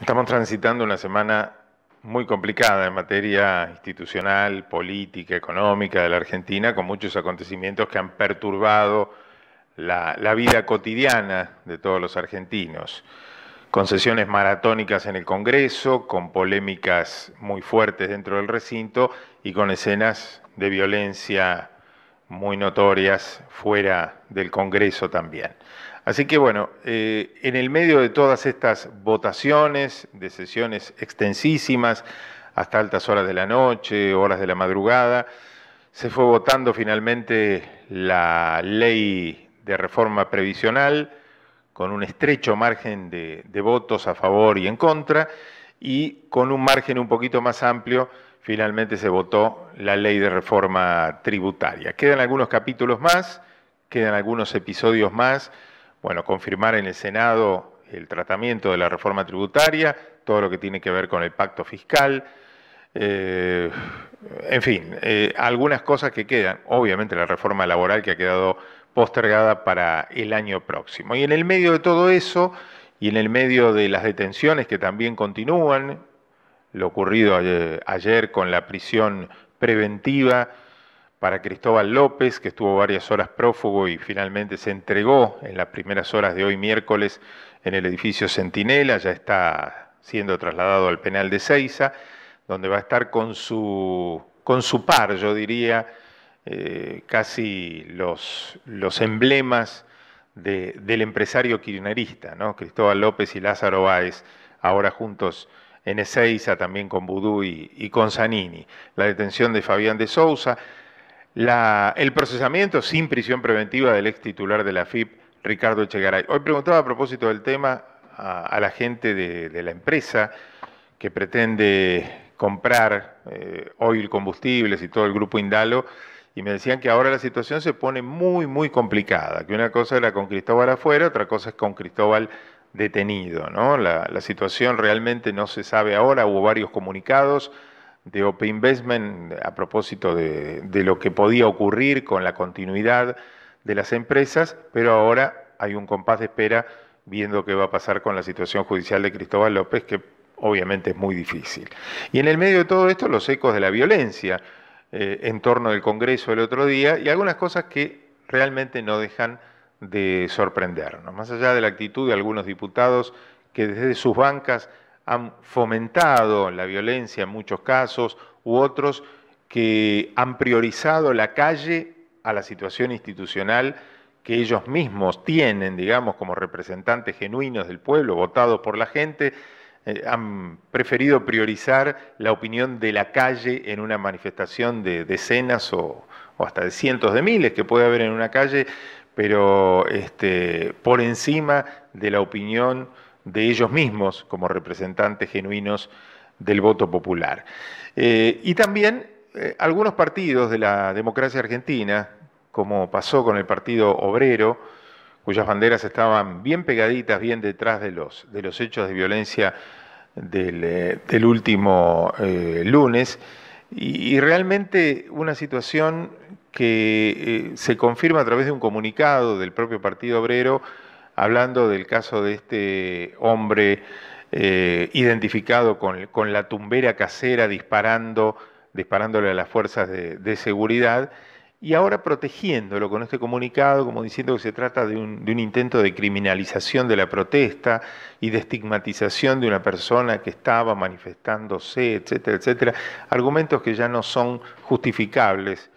Estamos transitando una semana muy complicada en materia institucional, política, económica de la Argentina, con muchos acontecimientos que han perturbado la, vida cotidiana de todos los argentinos. Con sesiones maratónicas en el Congreso, con polémicas muy fuertes dentro del recinto y con escenas de violencia muy notorias fuera del Congreso también. Así que bueno, eh, en el medio de todas estas votaciones, de sesiones extensísimas, hasta altas horas de la noche, horas de la madrugada, se fue votando finalmente la ley de reforma previsional con un estrecho margen de votos a favor y en contra y con un margen un poquito más amplio finalmente se votó la ley de reforma tributaria. Quedan algunos capítulos más, quedan algunos episodios más bueno, confirmar en el Senado el tratamiento de la reforma tributaria, todo lo que tiene que ver con el pacto fiscal, eh, en fin, eh, algunas cosas que quedan, obviamente la reforma laboral que ha quedado postergada para el año próximo. Y en el medio de todo eso, y en el medio de las detenciones que también continúan, lo ocurrido eh, ayer con la prisión preventiva, para Cristóbal López, que estuvo varias horas prófugo y finalmente se entregó en las primeras horas de hoy miércoles en el edificio Centinela, ya está siendo trasladado al penal de Ceiza, donde va a estar con su, con su par, yo diría, eh, casi los, los emblemas del empresario kirchnerista, ¿no? Cristóbal López y Lázaro Báez, ahora juntos en Ezeiza, también con Boudou y, y con Zanini. La detención de Fabián de Sousa, el procesamiento sin prisión preventiva del ex titular de la FIP, Ricardo Echegaray. Hoy preguntaba a propósito del tema a, la gente de, la empresa que pretende comprar eh, oil combustibles y todo el grupo Indalo, y me decían que ahora la situación se pone muy, muy complicada, que una cosa era con Cristóbal afuera, otra cosa es con Cristóbal detenido, ¿no? la situación realmente no se sabe ahora, hubo varios comunicados, de Open Investment a propósito de, lo que podía ocurrir con la continuidad de las empresas, pero ahora hay un compás de espera viendo qué va a pasar con la situación judicial de Cristóbal López, que obviamente es muy difícil. Y en el medio de todo esto, los ecos de la violencia eh, en torno del Congreso el otro día y algunas cosas que realmente no dejan de sorprendernos. Más allá de la actitud de algunos diputados que desde sus bancas han fomentado la violencia en muchos casos u otros que han priorizado la calle a la situación institucional que ellos mismos tienen, digamos, como representantes genuinos del pueblo, votados por la gente, eh, han preferido priorizar la opinión de la calle en una manifestación de decenas o, hasta de cientos de miles que puede haber en una calle, pero este, por encima de la opinión de ellos mismos como representantes genuinos del voto popular. Eh, y también eh, algunos partidos de la democracia argentina, como pasó con el Partido Obrero, cuyas banderas estaban bien pegaditas, bien detrás de los, de los hechos de violencia del, eh, último lunes, y, realmente una situación que se confirma a través de un comunicado del propio Partido Obrero, hablando del caso de este hombre eh, identificado con, la tumbera casera disparando, disparándole a las fuerzas de, seguridad y ahora protegiéndolo con este comunicado, como diciendo que se trata de un, de un intento de criminalización de la protesta y de estigmatización de una persona que estaba manifestándose, etcétera, etcétera, argumentos que ya no son justificables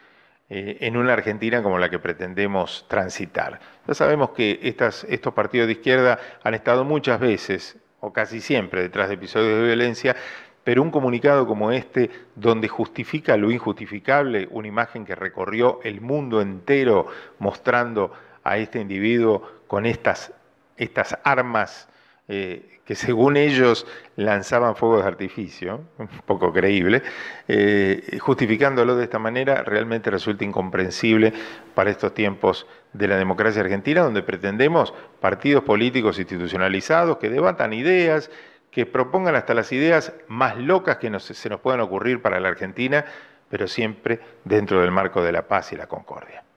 eh, en una Argentina como la que pretendemos transitar. Ya sabemos que estos partidos de izquierda han estado muchas veces, o casi siempre, detrás de episodios de violencia, pero un comunicado como este, donde justifica lo injustificable, una imagen que recorrió el mundo entero mostrando a este individuo con estas, estas armas eh, que según ellos lanzaban fuegos de artificio, un poco creíble, eh, justificándolo de esta manera realmente resulta incomprensible para estos tiempos de la democracia argentina, donde pretendemos partidos políticos institucionalizados que debatan ideas, que propongan hasta las ideas más locas que se nos puedan ocurrir para la Argentina, pero siempre dentro del marco de la paz y la concordia.